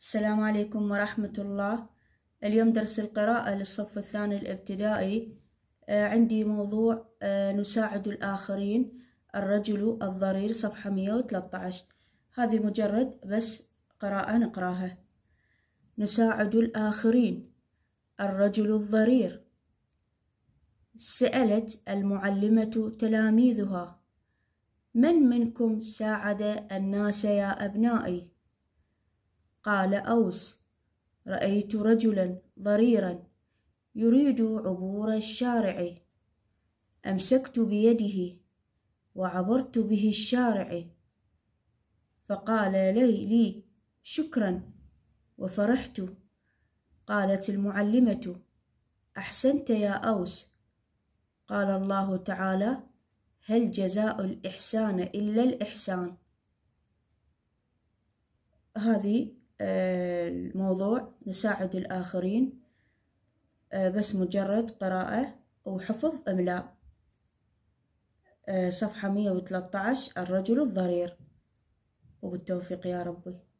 السلام عليكم ورحمة الله اليوم درس القراءة للصف الثاني الابتدائي آه، عندي موضوع آه، نساعد الآخرين الرجل الضرير صفحة 113 هذه مجرد بس قراءة نقراها نساعد الآخرين الرجل الضرير سألت المعلمة تلاميذها من منكم ساعد الناس يا أبنائي قال أوس رأيت رجلا ضريرا يريد عبور الشارع أمسكت بيده وعبرت به الشارع فقال لي, لي شكرا وفرحت قالت المعلمة أحسنت يا أوس قال الله تعالى هل جزاء الإحسان إلا الإحسان هذه الموضوع نساعد الآخرين آه، بس مجرد قراءة وحفظ إملاء آه، صفحة 113 الرجل الضرير وبالتوفيق يا ربي